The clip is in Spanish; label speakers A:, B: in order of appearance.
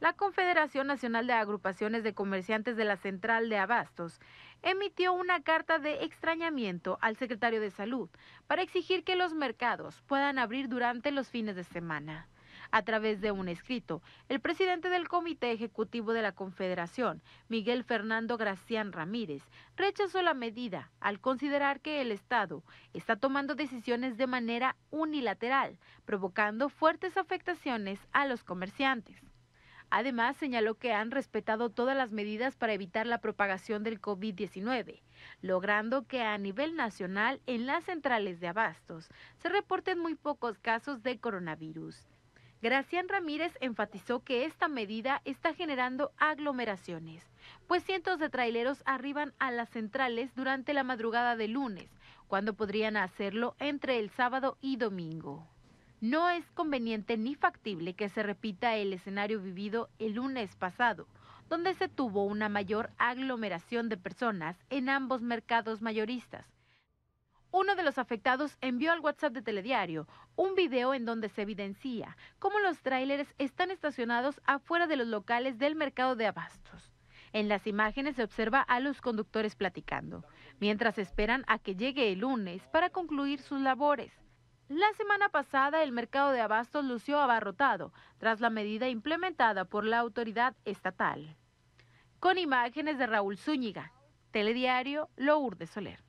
A: la Confederación Nacional de Agrupaciones de Comerciantes de la Central de Abastos emitió una carta de extrañamiento al secretario de Salud para exigir que los mercados puedan abrir durante los fines de semana. A través de un escrito, el presidente del Comité Ejecutivo de la Confederación, Miguel Fernando Gracián Ramírez, rechazó la medida al considerar que el Estado está tomando decisiones de manera unilateral, provocando fuertes afectaciones a los comerciantes. Además, señaló que han respetado todas las medidas para evitar la propagación del COVID-19, logrando que a nivel nacional en las centrales de abastos se reporten muy pocos casos de coronavirus. Gracián Ramírez enfatizó que esta medida está generando aglomeraciones, pues cientos de traileros arriban a las centrales durante la madrugada de lunes, cuando podrían hacerlo entre el sábado y domingo no es conveniente ni factible que se repita el escenario vivido el lunes pasado, donde se tuvo una mayor aglomeración de personas en ambos mercados mayoristas. Uno de los afectados envió al WhatsApp de Telediario un video en donde se evidencia cómo los tráileres están estacionados afuera de los locales del mercado de abastos. En las imágenes se observa a los conductores platicando, mientras esperan a que llegue el lunes para concluir sus labores. La semana pasada el mercado de abastos lució abarrotado tras la medida implementada por la autoridad estatal. Con imágenes de Raúl Zúñiga, Telediario Lourdes Soler.